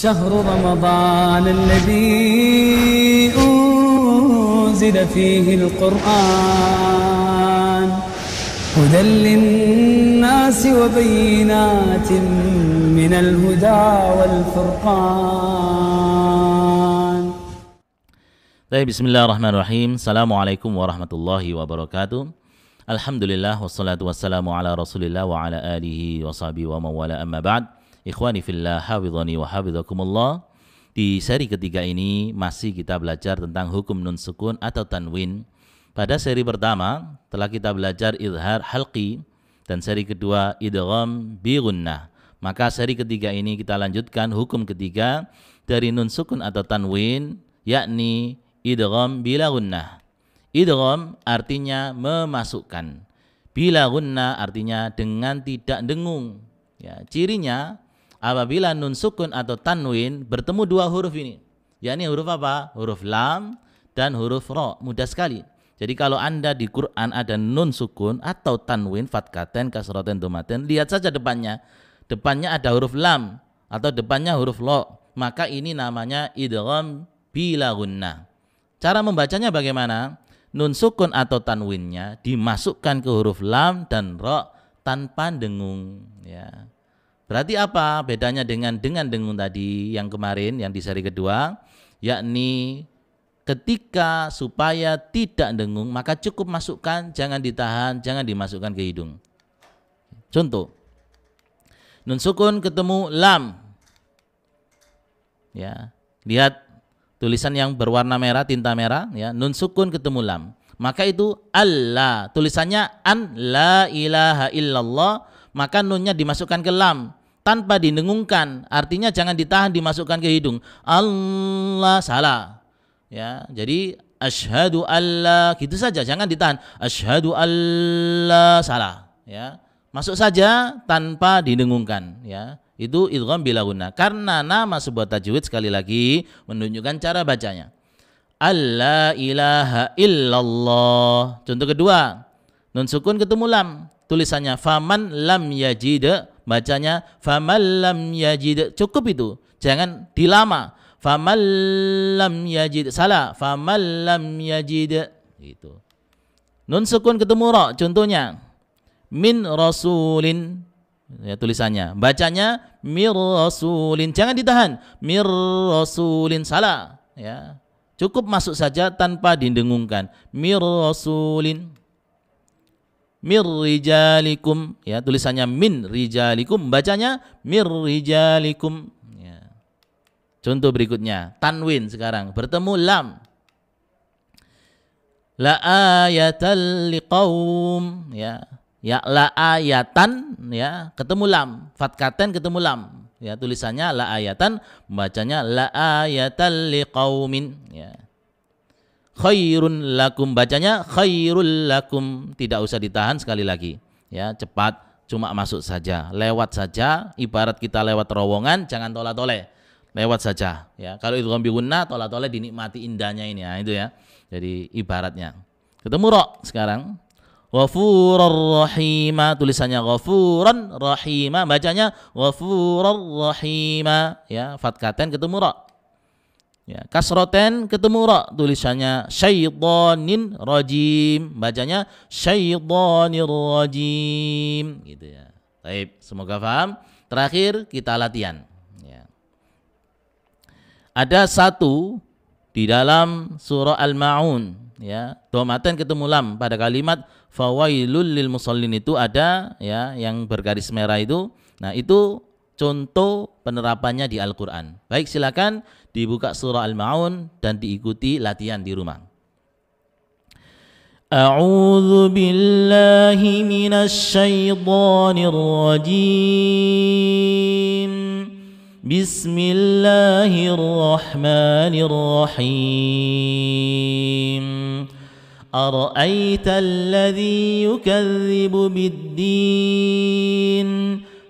شهر رمضان الذي أنزل فيه القرآن هدى للناس وبينات من الهدى والفرقان طيب بسم الله الرحمن الرحيم السلام عليكم ورحمة الله وبركاته الحمد لله والصلاة والسلام على رسول الله وعلى آله وصحبه ومن والاه أما بعد Ikhwani fillah hafizani wa hafizakumullah. Di seri ketiga ini masih kita belajar tentang hukum nun sukun atau tanwin. Pada seri pertama telah kita belajar idhar halqi dan seri kedua idgham bi gunnah. Maka seri ketiga ini kita lanjutkan hukum ketiga dari nun sukun atau tanwin yakni idgham bila gunnah. Idgham artinya memasukkan. Bila gunnah artinya dengan tidak dengung. Ya, cirinya apabila nun sukun atau tanwin bertemu dua huruf ini yakni huruf apa huruf lam dan huruf ro mudah sekali jadi kalau anda di Quran ada nun sukun atau tanwin fatkaten kasroten domaten lihat saja depannya depannya ada huruf lam atau depannya huruf ro, maka ini namanya idrom bila cara membacanya bagaimana nun sukun atau tanwinnya dimasukkan ke huruf lam dan ro tanpa dengung ya Berarti apa bedanya dengan dengan dengung tadi yang kemarin yang di seri kedua yakni ketika supaya tidak dengung maka cukup masukkan jangan ditahan jangan dimasukkan ke hidung. Contoh nun sukun ketemu lam ya lihat tulisan yang berwarna merah tinta merah ya nun sukun ketemu lam maka itu Allah tulisannya an la ilaha illallah maka nunnya dimasukkan ke lam tanpa didengungkan. Artinya jangan ditahan dimasukkan ke hidung. Allah salah. Ya, jadi ashadu Allah gitu saja, jangan ditahan. Ashadu Allah salah, ya. Masuk saja tanpa didengungkan, ya. Itu idgham bila guna. Karena nama sebuah tajwid sekali lagi menunjukkan cara bacanya. Allah ilaha illallah. Contoh kedua, nun sukun ketemu lam. Tulisannya faman lam yajid bacanya famallam yajid cukup itu jangan dilama famallam yajid salah famallam yajid itu nun sukun ketemu ro contohnya min rasulin ya tulisannya bacanya mir rasulin jangan ditahan mir rasulin salah ya cukup masuk saja tanpa didengungkan mir rasulin mir rijalikum ya tulisannya min rijalikum bacanya mir rijalikum ya. contoh berikutnya tanwin sekarang bertemu lam la ayatal liqaum ya ya la ayatan ya ketemu lam fatkaten ketemu lam ya tulisannya la ayatan bacanya la ayatal liqaumin ya khairun lakum bacanya khairul lakum tidak usah ditahan sekali lagi ya cepat cuma masuk saja lewat saja ibarat kita lewat terowongan jangan tolak tole lewat saja ya kalau itu guna tolak tole dinikmati indahnya ini ya itu ya jadi ibaratnya ketemu rok sekarang Ghafurur rahima tulisannya ghafuran rahima bacanya ghafurur rahima ya fatkaten ketemu ra ya kasroten ketemu ro tulisannya syaitonin rojim bacanya syaitonir rojim gitu ya baik semoga paham terakhir kita latihan ya. ada satu di dalam surah al-maun ya domaten ketemu lam pada kalimat fawailul lil musallin itu ada ya yang bergaris merah itu nah itu contoh penerapannya di Al-Quran. Baik, silakan dibuka surah Al-Ma'un dan diikuti latihan di rumah. A'udzu billahi minasyaitonir rajim. Bismillahirrahmanirrahim. Ara'ita alladzi yukadzibu biddin.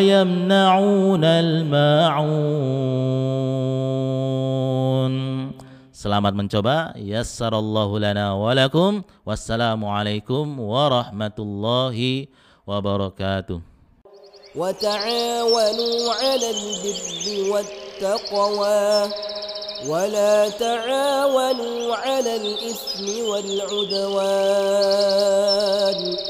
ويمنعون الماعون Selamat mencoba. Yassarallahu lana walakum. Wassalamualaikum warahmatullahi wabarakatuh. وتعاونوا على البر والتقوى ولا تعاونوا على الإثم والعدوان